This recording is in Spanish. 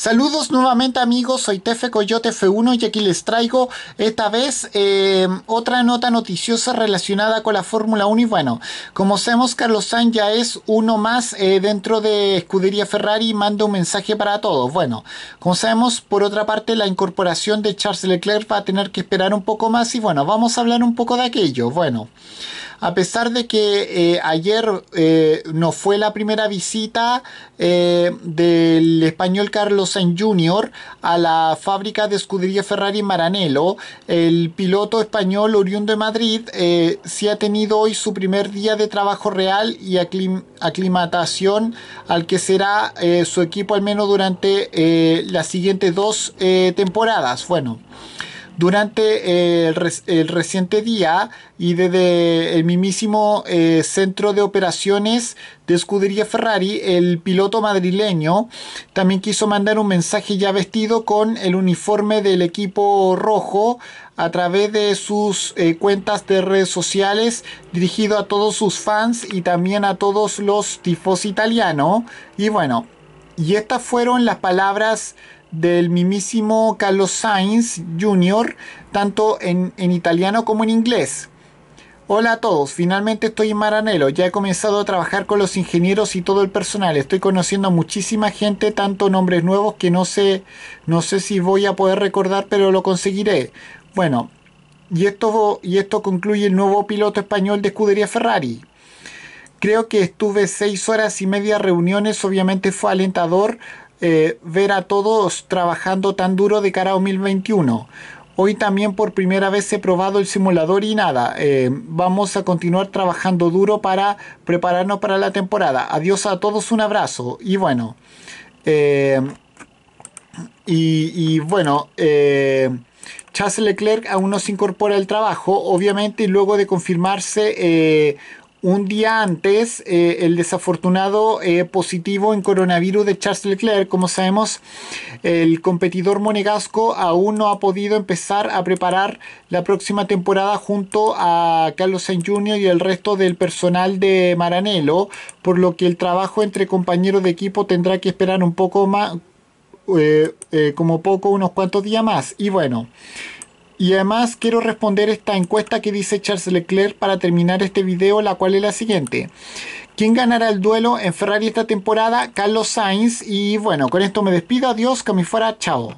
Saludos nuevamente amigos, soy Tefe Coyote F1 y aquí les traigo esta vez em, otra nota noticiosa relacionada con la Fórmula 1 y bueno, como sabemos Carlos Sainz ya es uno más eh, dentro de Escudería Ferrari y manda un mensaje para todos. Bueno, como sabemos por otra parte la incorporación de Charles Leclerc va a tener que esperar un poco más y bueno, vamos a hablar un poco de aquello. Bueno a pesar de que eh, ayer eh, no fue la primera visita eh, del español Carlos Sainz Jr. a la fábrica de escudería Ferrari Maranello, el piloto español oriundo de Madrid sí ha tenido hoy su primer día de trabajo real y aclimatación al que será su equipo al menos durante las siguientes dos temporadas. Bueno. Durante el, reciente día y desde el mismísimo eh, centro de operaciones de escudería Ferrari, el piloto madrileño también quiso mandar un mensaje ya vestido con el uniforme del equipo rojo a través de sus eh, cuentas de redes sociales dirigido a todos sus fans y también a todos los tifos italianos. Y bueno, y estas fueron las palabras del mismísimo Carlos Sainz Jr., tanto en, italiano como en inglés. Hola a todos, finalmente estoy en Maranelo, ya he comenzado a trabajar con los ingenieros y todo el personal, estoy conociendo a muchísima gente, tanto nombres nuevos que no sé, no sé si voy a poder recordar, pero lo conseguiré. Bueno, y esto, y esto concluye el nuevo piloto español de escudería Ferrari. Creo que estuve seis horas y media reuniones, obviamente fue alentador eh, ver a todos trabajando tan duro de cara a 2021. Hoy también por primera vez he probado el simulador y nada, eh, vamos a continuar trabajando duro para prepararnos para la temporada. Adiós a todos, un abrazo. Y bueno, eh, y, bueno, Charles Leclerc aún no se incorpora al trabajo, obviamente, y luego de confirmarse un día antes, eh, el desafortunado eh, positivo en coronavirus de Charles Leclerc, como sabemos, el competidor monegasco aún no ha podido empezar a preparar la próxima temporada junto a Carlos Sainz Jr. y el resto del personal de Maranello, por lo que el trabajo entre compañeros de equipo tendrá que esperar un poco más, eh, como poco, unos cuantos días más. Y bueno. Y además quiero responder esta encuesta que dice Charles Leclerc para terminar este video, la cual es la siguiente. ¿Quién ganará el duelo en Ferrari esta temporada? Carlos Sainz. Y bueno, con esto me despido. Adiós, que me fuera. Chao.